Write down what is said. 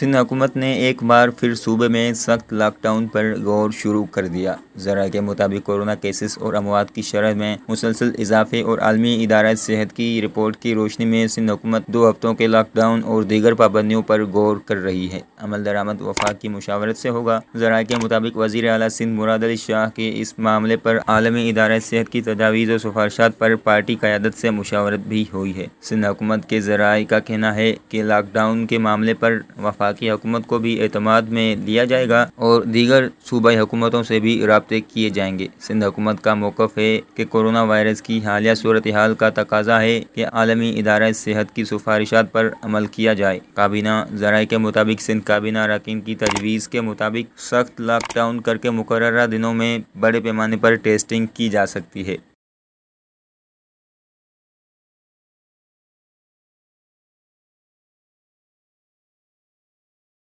सिंध हुकूमत ने एक बार फिर सूबे में सख्त लॉकडाउन पर गौर शुरू कर दिया जरा के मुताबिक कोरोना केसेस और अमवात की शरह में मुसलसल इजाफे और आलमी इदारा सेहत की रिपोर्ट की रोशनी में सिंध हुकूमत दो हफ्तों के लॉकडाउन और दीगर पाबंदियों पर गौर कर रही है अमल दरामद वफाक की मुशावरत से होगा जरा के मुताबिक वजीर अली सिंध मुराद अली शाह के इस मामले पर आलमी इदारा सेहत की तजावीज़ और सिफारशात पर पार्टी क्यादत से मुशावरत भी हुई है सिंध हुकूमत के ज़रा का कहना है कि लॉकडाउन के मामले पर वफाक वफाकी हुकूमत को भी अतमाद में लिया जाएगा और दीगर सूबाई हुकूमतों से भी रबते किए जाएंगे सिंध हुकूमत का मौकफ है कि कोरोना वायरस की हालिया सूरत हाल का तकाजा है कि आलमी इदारा सेहत की सिफारिशात पर अमल किया जाए काबीना जराये के मुताबिक सिंध काबीना अरकान की तजवीज़ के मुताबिक सख्त लॉकडाउन करके मुकर दिनों में बड़े पैमाने पर टेस्टिंग की जा सकती है